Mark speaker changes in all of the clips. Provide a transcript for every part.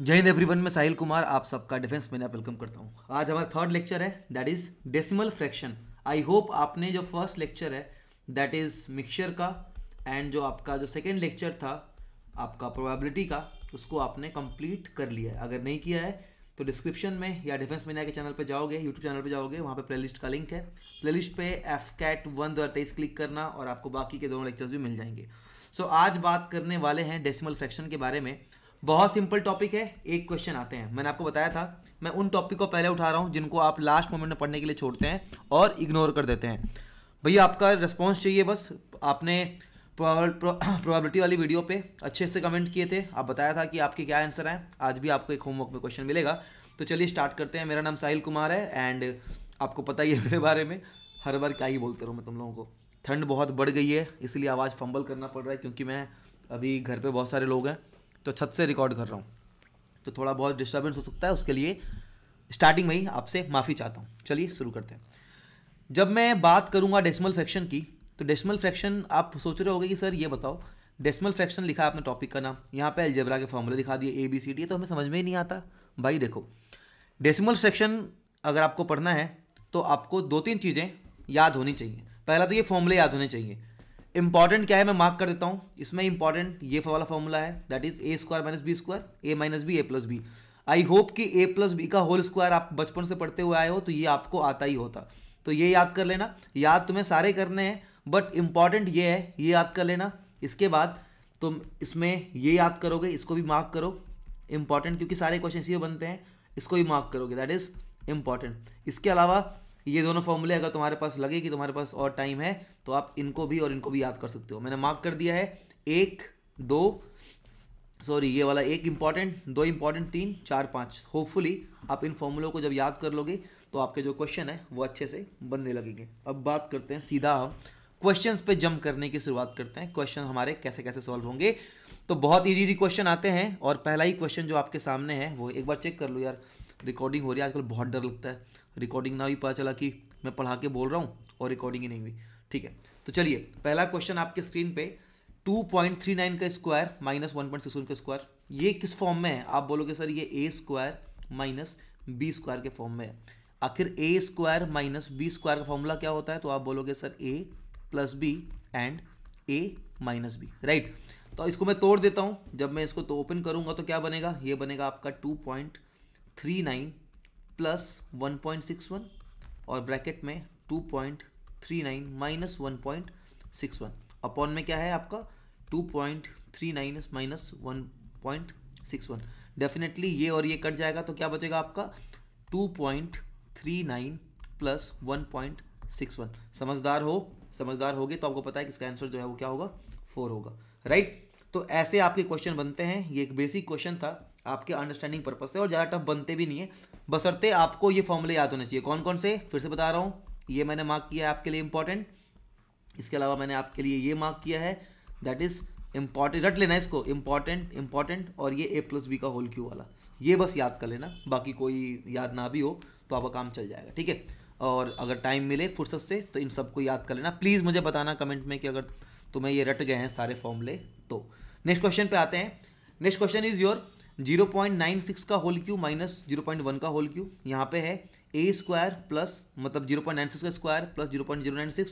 Speaker 1: जय हिंद एवरीवन मैं साहिल कुमार आप सबका डिफेंस मैन वेलकम करता हूँ आज हमारा थर्ड लेक्चर है that is decimal fraction I hope आपने जो फर्स्ट लेक्चर है दैट इज मिक्सचर का एंड जो आपका जो सेकेंड लेक्चर था आपका प्रोबेबिलिटी का उसको आपने कंप्लीट कर लिया है अगर नहीं किया है तो डिस्क्रिप्शन में या डिफेंस मीना के चैनल पर जाओगे यूट्यूब चैनल पर जाओगे वहाँ प्ले लिस्ट का लिंक है प्ले लिस्ट पे एफ कैट वन दो तेईस क्लिक करना और आपको बाकी के दोनों लेक्चर्स भी मिल जाएंगे सो so, आज बात करने वाले हैं डेसिमल फ्रैक्शन के बारे में बहुत सिंपल टॉपिक है एक क्वेश्चन आते हैं मैंने आपको बताया था मैं उन टॉपिक को पहले उठा रहा हूँ जिनको आप लास्ट मोमेंट में पढ़ने के लिए छोड़ते हैं और इग्नोर कर देते हैं भैया आपका रिस्पॉन्स चाहिए बस आपने प्रोबेबिलिटी वाली वीडियो पे अच्छे से कमेंट किए थे आप बताया था कि आपके क्या आंसर हैं आज भी आपको एक होमवर्क में क्वेश्चन मिलेगा तो चलिए स्टार्ट करते हैं मेरा नाम साहिल कुमार है एंड आपको पता ही है मेरे बारे में हर बार क्या ही बोलते रहो मैं तुम लोगों को ठंड बहुत बढ़ गई है इसलिए आवाज़ फंबल करना पड़ रहा है क्योंकि मैं अभी घर पर बहुत सारे लोग हैं तो छत से रिकॉर्ड कर रहा हूँ तो थोड़ा बहुत डिस्टर्बेंस हो सकता है उसके लिए स्टार्टिंग में ही आपसे माफ़ी चाहता हूँ चलिए शुरू करते हैं जब मैं बात करूँगा डेसिमल फ्रैक्शन की तो डेसिमल फ्रैक्शन आप सोच रहे हो कि सर ये बताओ डेसिमल फ्रैक्शन लिखा है आपने टॉपिक का नाम यहाँ पे एल्जेब्रा के फॉर्मूले दिखा दिए ए बी सी डी तो हमें समझ में ही नहीं आता भाई देखो डेसिमल फ्रैक्शन अगर आपको पढ़ना है तो आपको दो तीन चीज़ें याद होनी चाहिए पहला तो ये फॉर्मूले याद होने चाहिए इंपॉर्टेंट क्या है मैं मार्क कर देता हूँ इसमें इंपॉर्टेंट ये वाला फॉर्मूला है that is A square minus B square A minus B A plus B I hope कि ए प्लस बी का होल स्क्वायर आप बचपन से पढ़ते हुए आए हो तो ये आपको आता ही होता तो ये याद कर लेना याद तुम्हें सारे करने हैं बट इंपॉर्टेंट ये है ये याद कर लेना इसके बाद तुम इसमें ये याद करोगे इसको भी मार्क करो इंपॉर्टेंट क्योंकि सारे क्वेश्चन इसी बनते हैं इसको भी मार्क करोगे दैट इज़ इंपॉर्टेंट इसके अलावा ये दोनों फॉर्मूले अगर तुम्हारे पास लगे कि तुम्हारे पास और टाइम है तो आप इनको भी और इनको भी याद कर सकते हो मैंने मार्क कर दिया है एक दो सॉरी ये वाला एक इंपॉर्टेंट दो इंपॉर्टेंट तीन चार पाँच होपफुली आप इन फॉर्मूलों को जब याद कर लोगे तो आपके जो क्वेश्चन है वो अच्छे से बनने लगेंगे अब बात करते हैं सीधा हम क्वेश्चंस पे जंप करने की शुरुआत करते हैं क्वेश्चन हमारे कैसे कैसे सॉल्व होंगे तो बहुत इजी इजी क्वेश्चन आते हैं और पहला ही क्वेश्चन जो आपके सामने है वो एक बार चेक कर लो यार रिकॉर्डिंग हो रही है आजकल बहुत डर लगता है रिकॉर्डिंग ना भी पता चला कि मैं पढ़ा के बोल रहा हूँ और रिकॉर्डिंग ही नहीं हुई ठीक है तो चलिए पहला क्वेश्चन आपके स्क्रीन पे 2.39 का स्क्वायर माइनस वन का स्क्वायर ये किस फॉर्म में है आप बोलोगे सर ये A square minus B square के फॉर्म में है आखिर A square minus B square का फॉर्मूला क्या होता है तो आप बोलोगे sir A plus B and A minus B right तो इसको मैं तोड़ देता हूँ जब मैं इसको तो ओपन करूँगा तो क्या बनेगा ये बनेगा आपका two point three nine plus one point six one और ब्रैकेट में two point three nine minus one point six one upon में क्या है आपका two point three nine minus one point six one definitely ये और ये कट जाएगा तो क्या बचेगा आपका two point three nine plus one point six one समझदार हो समझदार होगे तो आपको पता है कि इसका आंसर जो है वो क्या होगा फोर होगा राइट तो ऐसे आपके क्वेश्चन बनते हैं ये एक बेसिक क्वेश्चन था आपके अंडरस्टैंडिंग पर्पज से और ज़्यादा टफ बनते भी नहीं है बसरते आपको ये फॉर्मूले याद होने चाहिए कौन कौन से फिर से बता रहा हूँ ये मैंने मार्क किया है आपके लिए इम्पॉर्टेंट इसके अलावा मैंने आपके लिए ये मार्क किया है दैट इज़ इम्पॉर्टेंट रट लेना इसको इम्पॉर्टेंट इम्पॉर्टेंट और ये ए प्लस बी का होल क्यू वाला ये बस याद कर लेना बाकी कोई याद ना भी हो तो आपका काम चल जाएगा ठीक है और अगर टाइम मिले फुर्सत से तो इन सबको याद कर लेना प्लीज़ मुझे बताना कमेंट में कि अगर तुम्हें ये रट गए हैं सारे फॉर्मूले तो नेक्स्ट क्वेश्चन पे आते हैं नेक्स्ट क्वेश्चन इज योर 0.96 का होल क्यू माइनस 0.1 का होल क्यू यहाँ पे है ए स्क्वायर प्लस मतलब 0.96 का स्क्वायर प्लस 0.096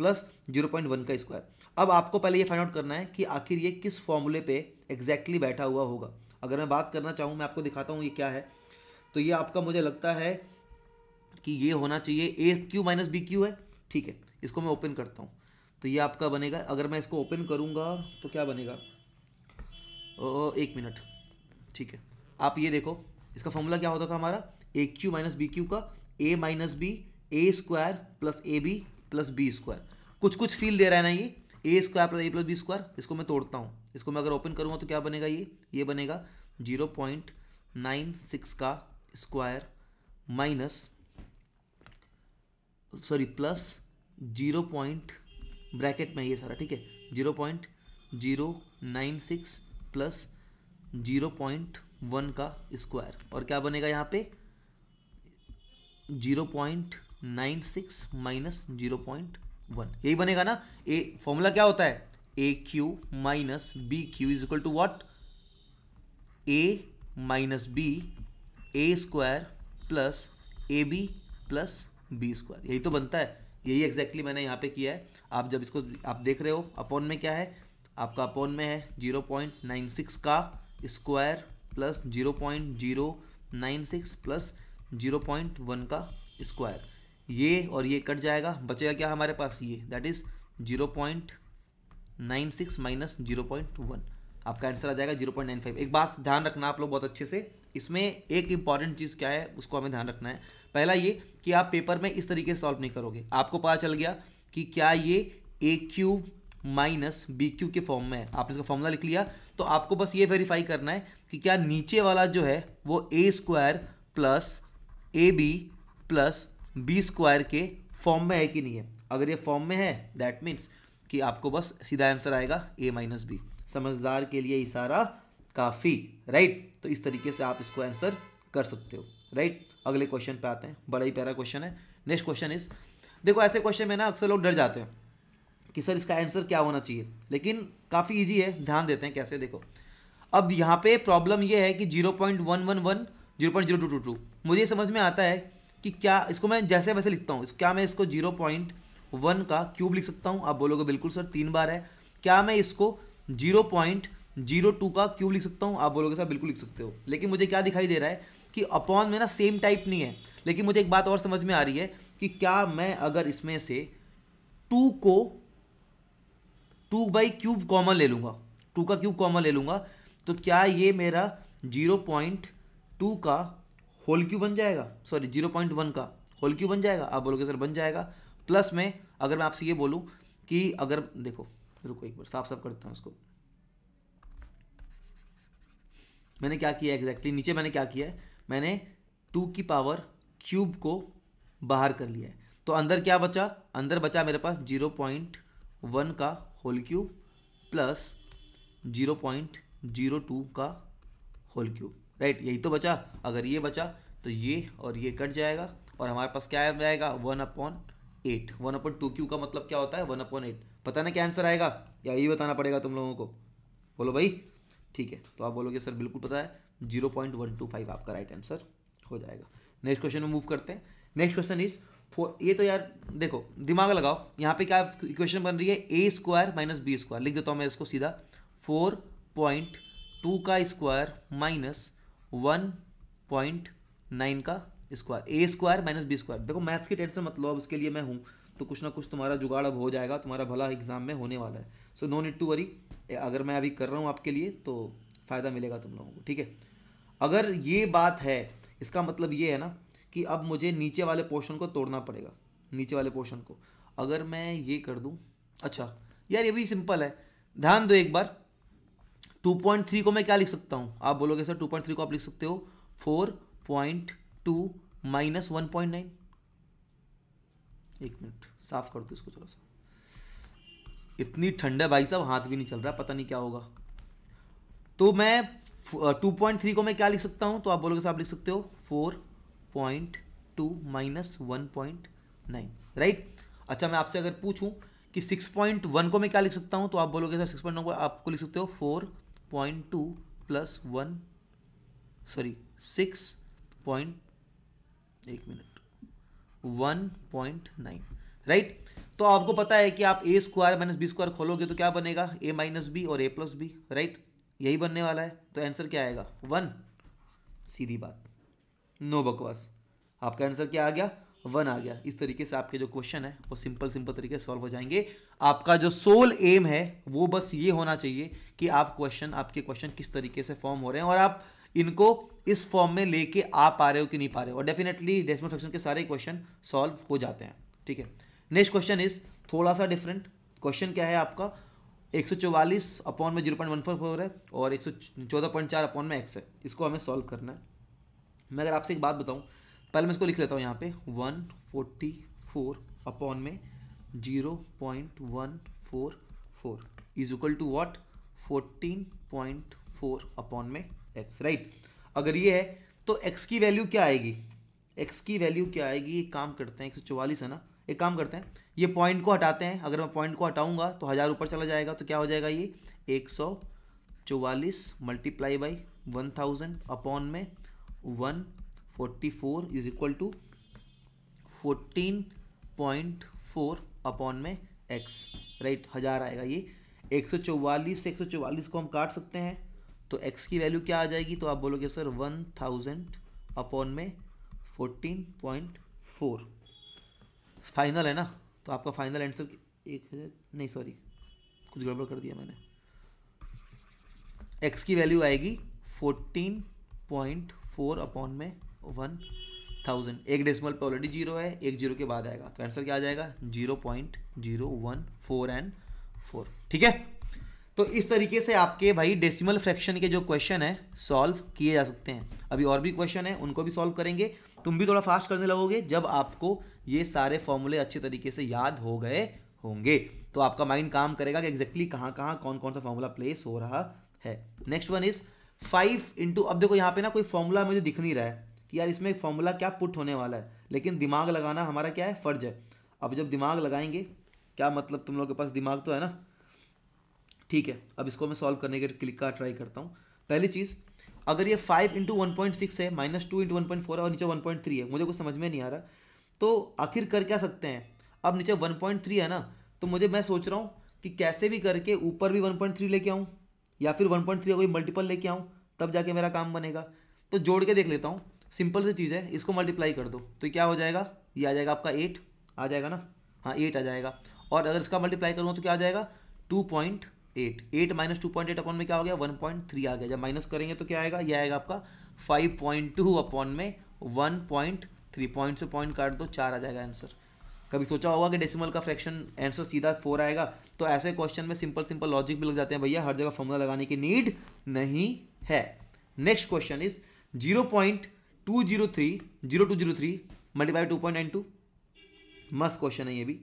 Speaker 1: प्लस 0.1 का स्क्वायर अब आपको पहले ये फाइंड आउट करना है कि आखिर ये किस फॉर्मूले पे एग्जैक्टली exactly बैठा हुआ होगा अगर मैं बात करना चाहूँ मैं आपको दिखाता हूँ ये क्या है तो ये आपका मुझे लगता है कि ये होना चाहिए A cube minus B cube है ठीक है इसको मैं ओपन करता हूँ तो ये आपका बनेगा अगर मैं इसको ओपन करूँगा तो क्या बनेगा ओ, एक मिनट ठीक है आप ये देखो इसका फॉर्मूला क्या होता था हमारा A cube minus B cube का A minus B A square plus A B plus B square कुछ कुछ फील दे रहा है ना ये A square plus A plus B square इसको मैं तोड़ता हूँ इसको मैं अगर ओपन करूँगा तो क्या बनेगा ये ये बनेगा जीरो पॉइंट नाइन सिक्स का square minus sorry plus zero point bracket में ये सारा ठीक है zero point zero nine six plus zero point one का स्क्वायर और क्या बनेगा यहाँ पे zero point nine six minus zero point one यही बनेगा ना ए फॉर्मूला क्या होता है A cube minus B cube is equal to what A minus B A square plus A B plus B square यही तो बनता है यही एग्जैक्टली मैंने यहाँ पे किया है आप जब इसको आप देख रहे हो अपॉन में क्या है आपका अपॉन में है जीरो पॉइंट नाइन सिक्स का square plus zero point zero nine six plus zero point one का स्क्वायर ये और ये कट जाएगा बचेगा क्या हमारे पास ये that is zero point nine six minus zero point one आपका आंसर आ जाएगा जीरो पॉइंट नाइन फाइव एक बात ध्यान रखना आप लोग बहुत अच्छे से इसमें एक इंपॉर्टेंट चीज़ क्या है उसको हमें ध्यान रखना है पहला ये कि आप पेपर में इस तरीके से सॉल्व नहीं करोगे आपको पता चल गया कि क्या ये A cube minus B cube के फॉर्म में है आपने इसका फॉर्मूला लिख लिया तो आपको बस ये वेरीफाई करना है कि क्या नीचे वाला जो है वो A square plus A B plus B square के फॉर्म में है कि नहीं है अगर ये फॉर्म में है दैट मीन्स कि आपको बस सीधा आंसर आएगा ए माइनस बी समझदार के लिए इशारा काफ़ी राइट तो इस तरीके से आप इसको आंसर कर सकते हो राइट अगले क्वेश्चन पे आते हैं बड़ा ही प्यारा क्वेश्चन है नेक्स्ट क्वेश्चन इज देखो ऐसे क्वेश्चन में ना अक्सर लोग डर जाते हैं कि सर इसका आंसर क्या होना चाहिए लेकिन काफ़ी ईजी है ध्यान देते हैं कैसे देखो अब यहाँ पे प्रॉब्लम यह है कि zero point one one one zero point zero two two two मुझे समझ में आता है कि क्या इसको मैं जैसे वैसे लिखता हूँ क्या मैं इसको जीरो पॉइंट वन का क्यूब लिख सकता हूँ आप बोलोगे बिल्कुल सर तीन बार है क्या मैं इसको जीरो पॉइंट जीरो टू का क्यूब लिख सकता हूँ आप बोलोगे सर बिल्कुल लिख सकते हो लेकिन मुझे क्या दिखाई दे रहा है कि अपॉन में ना सेम टाइप नहीं है लेकिन मुझे एक बात और समझ में आ रही है कि क्या मैं अगर इसमें से टू को टू बाई क्यूब कॉमन ले लूँगा टू का क्यूब कॉमन ले लूँगा तो क्या ये मेरा जीरो पॉइंट टू का होल क्यूब बन जाएगा सॉरी जीरो पॉइंट वन का होल क्यूब बन जाएगा आप बोलोगे सर बन जाएगा प्लस में अगर मैं आपसे ये बोलूँ कि अगर देखो रुको एक बार साफ साफ करता हूँ इसको मैंने क्या किया एग्जैक्टली exactly? नीचे मैंने क्या किया है मैंने टू की पावर क्यूब को बाहर कर लिया है तो अंदर क्या बचा अंदर बचा मेरे पास जीरो पॉइंट वन का whole cube plus zero point zero two का होल क्यूब राइट यही तो बचा अगर ये बचा तो ये और ये कट जाएगा और हमारे पास क्या आ जाएगा one upon eight one upon two cube का मतलब क्या होता है वन अपॉन एट पता ना क्या आंसर आएगा या यही बताना पड़ेगा तुम लोगों को बोलो भाई ठीक है तो आप बोलोगे सर बिल्कुल पता है zero point one two five आपका राइट आंसर हो जाएगा नेक्स्ट क्वेश्चन में मूव करते हैं नेक्स्ट क्वेश्चन इज फोर ये तो यार देखो दिमाग लगाओ यहाँ पे क्या इक्वेशन बन रही है A square minus B square लिख देता हूँ मैं इसको सीधा फोर पॉइंट टू का square minus one point nine का square A square minus B square देखो मैथ्स की टेंशन मतलब उसके लिए मैं हूँ तो कुछ ना कुछ तुम्हारा जुगाड़ अब हो जाएगा तुम्हारा भला एग्ज़ाम में होने वाला है so no need to worry अगर मैं अभी कर रहा हूँ आपके लिए तो फ़ायदा मिलेगा तुम लोगों को ठीक है अगर ये बात है इसका मतलब ये है ना कि अब मुझे नीचे वाले पोर्शन को तोड़ना पड़ेगा नीचे वाले पोर्शन को अगर मैं ये कर दूँ अच्छा यार ये भी सिंपल है ध्यान दो एक बार 2.3 को मैं क्या लिख सकता हूँ आप बोलोगे सर 2.3 को आप लिख सकते हो 4.2 पॉइंट टू माइनस वन एक मिनट साफ़ कर दो इसको थोड़ा सा इतनी ठंड है भाई साहब हाथ भी नहीं चल रहा पता नहीं क्या होगा तो मैं टू पॉइंट थ्री को मैं क्या लिख सकता हूँ तो आप बोलोगे साहब लिख सकते हो four point two minus one point nine right अच्छा मैं आपसे अगर पूछूं कि सिक्स पॉइंट वन को मैं क्या लिख सकता हूँ तो आप बोलोगे साहब सिक्स पॉइंट को आपको लिख सकते हो four point two plus one sorry six point एक मिनट 1.9 राइट तो आपको पता है कि आप A square minus B square खोलोगे तो क्या बनेगा ए माइनस बी और ए प्लस बी राइट यही बनने वाला है तो आंसर क्या आएगा वन सीधी बात नो बकवास आपका आंसर क्या आ गया वन आ गया इस तरीके से आपके जो क्वेश्चन है वो सिंपल सिंपल तरीके से सॉल्व हो जाएंगे आपका जो सोल एम है वो बस ये होना चाहिए कि आप क्वेश्चन आपके क्वेश्चन किस तरीके से फॉर्म हो रहे हैं और आप इनको इस फॉर्म में लेके आ पा रहे हो कि नहीं पा रहे हो और डेफिनेटली डेसिमल फ्रैक्शन के सारे क्वेश्चन सॉल्व हो जाते हैं ठीक है नेक्स्ट क्वेश्चन इज थोड़ा सा डिफरेंट क्वेश्चन क्या है आपका एक सौ चौवालीस अपॉन में zero point one four four है और एक सौ चौदह पॉइंट चार अपॉन में एक्स है इसको हमें सॉल्व करना है मैं अगर आपसे एक बात बताऊं पहले मैं इसको लिख लेता हूँ यहाँ पे वन फोर्टी फोर अपॉन में zero point one four four is equal to what fourteen point four upon में एक्स राइट अगर ये है तो एक्स की वैल्यू क्या आएगी एक्स की वैल्यू क्या आएगी एक काम करते हैं एक सौ चौवालीस है ना एक काम करते हैं ये पॉइंट को हटाते हैं अगर मैं पॉइंट को हटाऊंगा तो हज़ार ऊपर चला जाएगा तो क्या हो जाएगा ये एक सौ चौवालीस multiply by one thousand upon में one forty four is equal to fourteen point four upon में एक्स राइट हज़ार आएगा ये एक सौ चौवालीस से एक सौ चौवालीस को हम काट सकते हैं तो एक्स की वैल्यू क्या आ जाएगी तो आप बोलोगे सर वन थाउजेंड अपॉन में फोर्टीन पॉइंट फोर फाइनल है ना तो आपका फाइनल आंसर एक नहीं सॉरी कुछ गड़बड़ कर दिया मैंने एक्स की वैल्यू आएगी फोर्टीन पॉइंट फोर अपॉन में वन थाउजेंड एक डेसिमल पे ऑलरेडी जीरो है एक जीरो के बाद आएगा तो आंसर क्या आ जाएगा zero point zero one four and four ठीक है तो इस तरीके से आपके भाई डेसिमल फ्रैक्शन के जो क्वेश्चन है सॉल्व किए जा सकते हैं अभी और भी क्वेश्चन है उनको भी सॉल्व करेंगे तुम भी थोड़ा फास्ट करने लगोगे जब आपको ये सारे फॉर्मूले अच्छे तरीके से याद हो गए होंगे तो आपका माइंड काम करेगा कि एग्जैक्टली कहाँ कहाँ कौन कौन सा फॉर्मूला प्लेस हो रहा है next one is five into अब देखो यहाँ पे ना कोई फॉर्मूला मुझे दिख नहीं रहा है कि यार इसमें फॉर्मूला क्या पुट होने वाला है लेकिन दिमाग लगाना हमारा क्या है फर्ज है अब जब दिमाग लगाएंगे क्या मतलब तुम लोग के पास दिमाग तो है ना ठीक है अब इसको मैं सॉल्व करने के क्लिक का ट्राई करता हूँ पहली चीज़ अगर ये five into one point six है minus two into one point four है और नीचे वन पॉइंट थ्री है मुझे कुछ समझ में नहीं आ रहा तो आखिर कर क्या सकते हैं अब नीचे वन पॉइंट थ्री है ना तो मुझे मैं सोच रहा हूँ कि कैसे भी करके ऊपर भी वन पॉइंट थ्री लेके आऊँ या फिर वन पॉइंट थ्री कोई मल्टीपल लेके आऊँ तब जाके मेरा काम बनेगा तो जोड़ के देख लेता हूँ सिंपल सी चीज़ है इसको मल्टीप्लाई कर दो तो क्या हो जाएगा ये आ जाएगा आपका एट आ जाएगा ना हाँ एट आ जाएगा और अगर इसका मल्टीप्लाई करूँ तो क्या आ जाएगा two point eight eight minus two point eight upon में क्या हो गया वन पॉइंट थ्री आ गया जब माइनस करेंगे तो क्या आएगा ये आएगा आपका फाइव पॉइंट टू अपॉन में वन पॉइंट थ्री पॉइंट से पॉइंट काट दो चार आ जाएगा आंसर कभी सोचा होगा कि डेसिमल का फ्रैक्शन आंसर सीधा फोर आएगा तो ऐसे क्वेश्चन में सिंपल सिंपल लॉजिक भी लग जाते हैं भैया हर जगह फॉर्मूला लगाने की नीड नहीं है next question is zero point two zero three zero two zero three multiply two point nine two मस्त क्वेश्चन है ये भी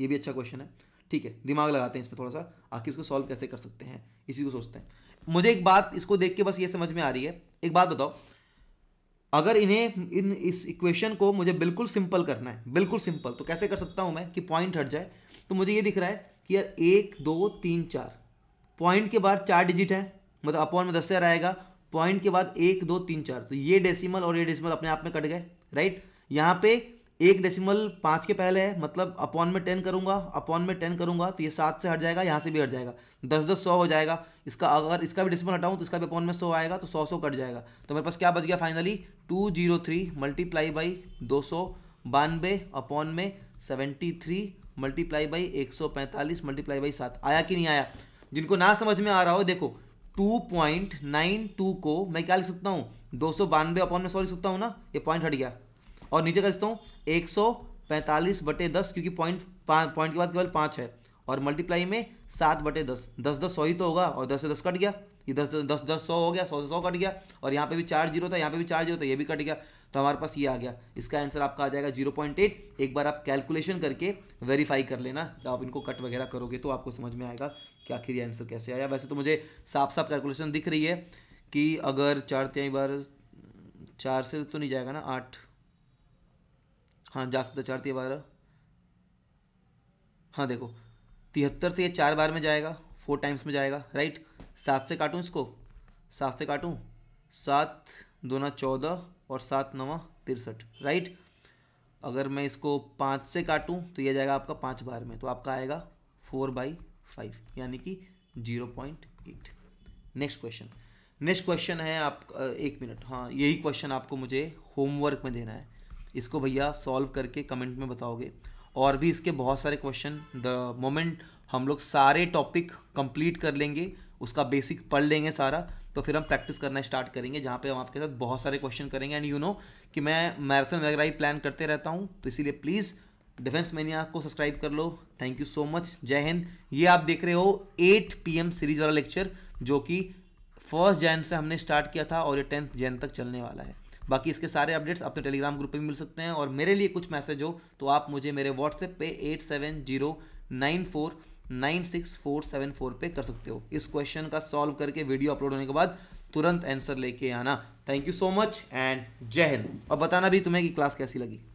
Speaker 1: ये भी अच्छा क्वेश्चन है ठीक है दिमाग लगाते हैं इसमें थोड़ा सा आखिर इसको सॉल्व कैसे कर सकते हैं इसी को सोचते हैं मुझे एक बात इसको देख के बस ये समझ में आ रही है एक बात बताओ अगर इन्हें इन इस इक्वेशन को मुझे बिल्कुल सिंपल करना है बिल्कुल सिंपल तो कैसे कर सकता हूं मैं कि पॉइंट हट जाए तो मुझे ये दिख रहा है कि यार एक दो तीन चार पॉइंट के बाद चार डिजिट है मतलब अपॉन में दस्यार आएगा पॉइंट के बाद एक दो तीन चार तो ये डेसिमल और ये डेसिमल अपने आप में कट गए राइट यहाँ पे एक डेसिमल पाँच के पहले है मतलब अपॉन में टेन करूंगा अपॉन में टेन करूंगा तो ये सात से हट जाएगा यहाँ से भी हट जाएगा दस दस सौ हो जाएगा इसका अगर इसका भी डेसिमल हटाऊँ तो इसका भी अपॉन में सौ आएगा तो सौ सौ कट जाएगा तो मेरे पास क्या बच गया finally two zero three multiply by दो सौ बानवे अपॉन में सेवेंटी थ्री मल्टीप्लाई बाई एक सौ पैंतालीस मल्टीप्लाई बाई सात आया कि नहीं आया जिनको ना समझ में आ रहा हो देखो टू पॉइंट नाइन टू को मैं क्या लिख सकता हूँ दो सौ बानवे अपॉन में सौ लिख सकता हूँ ना ये पॉइंट हट गया और नीचे कर देता हूँ एक सौ पैंतालीस बटे दस क्योंकि पॉइंट पॉइंट के बाद केवल पाँच है और मल्टीप्लाई में सात बटे दस दस दस सौ ही तो होगा और दस से दस कट गया ये दस दस दस सौ हो गया सौ से सौ कट गया और यहाँ पे भी चार जीरो था यहाँ पे भी चार जीरो था ये भी कट गया तो हमारे पास ये आ गया इसका आंसर आपका आ जाएगा जीरो पॉइंट एट एक बार आप कैलकुलेशन करके वेरीफाई कर लेना जब तो आप इनको कट वगैरह करोगे तो आपको समझ में आएगा कि आखिर ये आंसर कैसे आया वैसे तो मुझे साफ साफ कैलकुलेशन दिख रही है कि अगर चार त्याई बार चार से तो नहीं जाएगा ना आठ हाँ जा सकता चार तीन बारह हाँ देखो तिहत्तर से ये चार बार में जाएगा फोर टाइम्स में जाएगा राइट सात से काटूँ इसको सात से काटूँ सात दो ना चौदह और सात नवा तिरसठ राइट अगर मैं इसको पाँच से काटूँ तो यह जाएगा आपका पाँच बार में तो आपका आएगा फोर बाई फाइव यानी कि zero point eight next question next question है आप एक मिनट हाँ यही क्वेश्चन आपको मुझे होमवर्क में देना है इसको भैया सॉल्व करके कमेंट में बताओगे और भी इसके बहुत सारे क्वेश्चन द मोमेंट हम लोग सारे टॉपिक कंप्लीट कर लेंगे उसका बेसिक पढ़ लेंगे सारा तो फिर हम प्रैक्टिस करना स्टार्ट करेंगे जहाँ पे हम आपके साथ बहुत सारे क्वेश्चन करेंगे एंड यू नो कि मैं मैराथन वगैरह ही प्लान करते रहता हूँ तो इसीलिए प्लीज़ डिफेंस मैनिया को सब्सक्राइब कर लो थैंक यू सो मच जय हिंद ये आप देख रहे हो एट पी सीरीज वाला लेक्चर जो कि फर्स्ट जैन से हमने स्टार्ट किया था और ये टेंथ जैन तक चलने वाला है बाकी इसके सारे अपडेट्स अपने टेलीग्राम ग्रुप पर मिल सकते हैं और मेरे लिए कुछ मैसेज हो तो आप मुझे मेरे व्हाट्सएप पे eight seven zero nine four nine six four seven four पे कर सकते हो इस क्वेश्चन का सॉल्व करके वीडियो अपलोड होने के बाद तुरंत आंसर लेके आना thank you so much and जय हिंद और बताना भी तुम्हें कि क्लास कैसी लगी